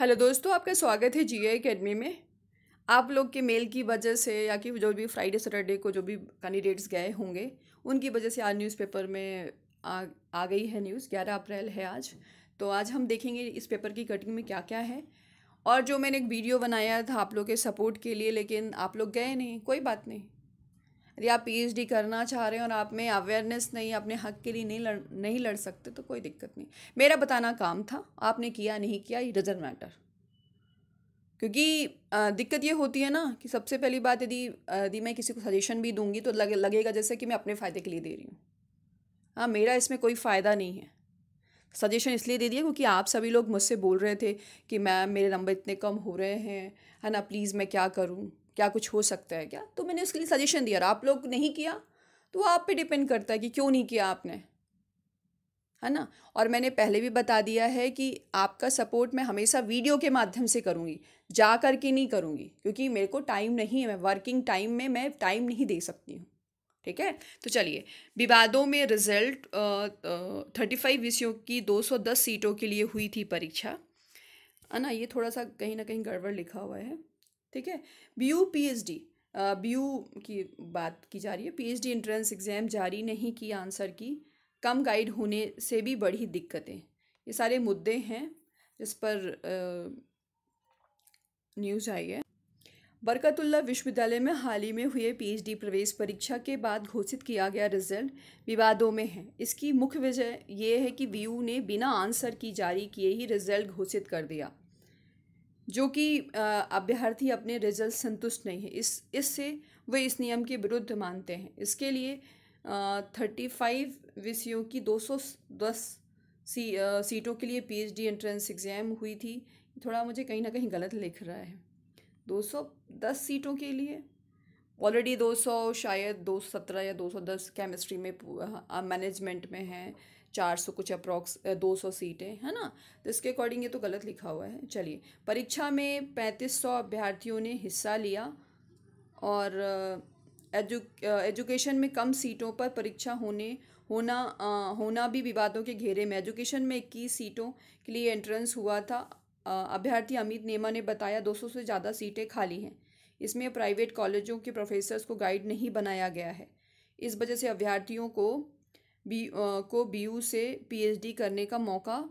hello दोस्तों आपका स्वागत है जी एकेडमी अकेडमी में आप लोग के मेल की वजह से या कि जो भी फ्राइडे सैटरडे को जो भी कैंडिडेट्स गए होंगे उनकी वजह से आज न्यूज़पेपर में आ, आ गई है न्यूज़ ग्यारह अप्रैल है आज तो आज हम देखेंगे इस पेपर की कटिंग में क्या क्या है और जो मैंने एक वीडियो बनाया था आप लोग के सपोर्ट के लिए लेकिन आप लोग गए नहीं कोई बात नहीं यदि आप पीएचडी करना चाह रहे हैं और आप में अवेयरनेस नहीं अपने हक के लिए नहीं लड़ नहीं लड़ सकते तो कोई दिक्कत नहीं मेरा बताना काम था आपने किया नहीं किया ये डजेंट मैटर क्योंकि दिक्कत ये होती है ना कि सबसे पहली बात यदि यदि मैं किसी को सजेशन भी दूंगी तो लगे लगेगा जैसे कि मैं अपने फ़ायदे के लिए दे रही हूँ हाँ मेरा इसमें कोई फ़ायदा नहीं है सजेशन इसलिए दे दिया क्योंकि आप सभी लोग मुझसे बोल रहे थे कि मैम मेरे नंबर इतने कम हो रहे हैं है ना प्लीज़ मैं क्या करूँ क्या कुछ हो सकता है क्या तो मैंने उसके लिए सजेशन दिया आप लोग नहीं किया तो आप पे डिपेंड करता है कि क्यों नहीं किया आपने है ना और मैंने पहले भी बता दिया है कि आपका सपोर्ट मैं हमेशा वीडियो के माध्यम से करूँगी जा कर के नहीं करूँगी क्योंकि मेरे को टाइम नहीं है मैं वर्किंग टाइम में मैं टाइम नहीं दे सकती हूँ ठीक है तो चलिए विवादों में रिजल्ट थर्टी फाइव विषयों की दो सौ दस सीटों के लिए हुई थी परीक्षा है ना ये थोड़ा सा कहीं ना कहीं गड़बड़ लिखा हुआ है ठीक है B U P H D B U की बात की जा रही है P H D entrance exam जारी नहीं की आंसर की कम गाइड होने से भी बड़ी दिक्कतें ये सारे मुद्दे हैं जिस पर न्यूज़ आई है बरकतुल्ला विश्वविद्यालय में हाल ही में हुए पीएचडी प्रवेश परीक्षा के बाद घोषित किया गया रिजल्ट विवादों में है इसकी मुख्य वजह यह है कि वीयू ने बिना आंसर की जारी किए ही रिजल्ट घोषित कर दिया जो कि अभ्यर्थी अपने रिजल्ट संतुष्ट नहीं है इस इससे वे इस नियम के विरुद्ध मानते हैं इसके लिए थर्टी फाइव विषयों की दो सौ दस सी आ, सीटों के लिए पीएचडी एंट्रेंस एग्ज़ाम हुई थी थोड़ा मुझे कहीं ना कहीं गलत लिख रहा है दो सौ दस सीटों के लिए ऑलरेडी दो सौ शायद दो सौ सत्रह या दो सौ दस केमिस्ट्री में मैनेजमेंट में हैं चार सौ कुछ अप्रॉक्स दो सौ सीटें है ना तो इसके अकॉर्डिंग ये तो गलत लिखा हुआ है चलिए परीक्षा में पैंतीस सौ अभ्यर्थियों ने हिस्सा लिया और एजु एजुकेशन में कम सीटों पर परीक्षा होने होना आ, होना भी विवादों के घेरे में एजुकेशन में इक्कीस सीटों के लिए एंट्रेंस हुआ था अभ्यर्थी अमित नेमा ने बताया दो से ज़्यादा सीटें खाली हैं इसमें प्राइवेट कॉलेजों के प्रोफेसर्स को गाइड नहीं बनाया गया है इस वजह से अभ्यर्थियों को बी को बी से पीएचडी करने का मौका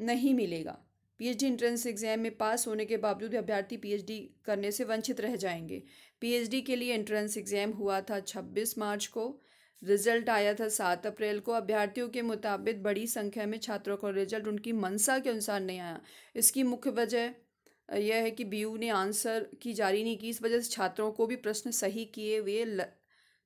नहीं मिलेगा पीएचडी एंट्रेंस एग्ज़ाम में पास होने के बावजूद अभ्यर्थी पीएचडी करने से वंचित रह जाएंगे पीएचडी के लिए एंट्रेंस एग्ज़ाम हुआ था 26 मार्च को रिजल्ट आया था 7 अप्रैल को अभ्यर्थियों के मुताबिक बड़ी संख्या में छात्रों का रिजल्ट उनकी मनसा के अनुसार नहीं आया इसकी मुख्य वजह यह है कि बी ने आंसर की जारी नहीं की इस वजह से छात्रों को भी प्रश्न सही किए हुए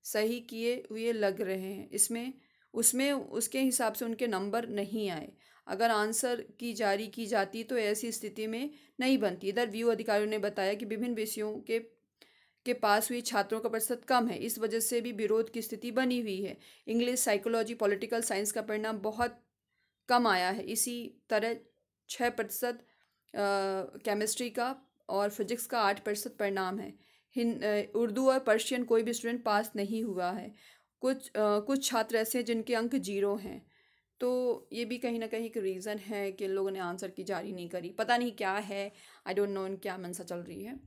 सही किए हुए लग रहे हैं इसमें उसमें उसके हिसाब से उनके नंबर नहीं आए अगर आंसर की जारी की जाती तो ऐसी स्थिति में नहीं बनती इधर व्यू अधिकारियों ने बताया कि विभिन्न विषयों के के पास हुई छात्रों का प्रतिशत कम है इस वजह से भी विरोध की स्थिति बनी हुई है इंग्लिश साइकोलॉजी पॉलिटिकल साइंस का परिणाम बहुत कम आया है इसी तरह छः प्रतिशत केमिस्ट्री का और फिजिक्स का आठ प्रतिशत परिणाम है उर्दू और पर्शियन कोई भी स्टूडेंट पास नहीं हुआ है कुछ आ, कुछ छात्र ऐसे हैं जिनके अंक जीरो हैं तो ये भी कहीं ना कहीं एक रीज़न है कि लोगों ने आंसर की जारी नहीं करी पता नहीं क्या है आई डोंट नो इन क्या मनसा चल रही है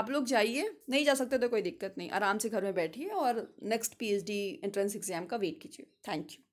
आप लोग जाइए नहीं जा सकते तो कोई दिक्कत नहीं आराम से घर में बैठिए और नेक्स्ट पीएचडी एंट्रेंस एग्ज़ाम का वेट कीजिए थैंक यू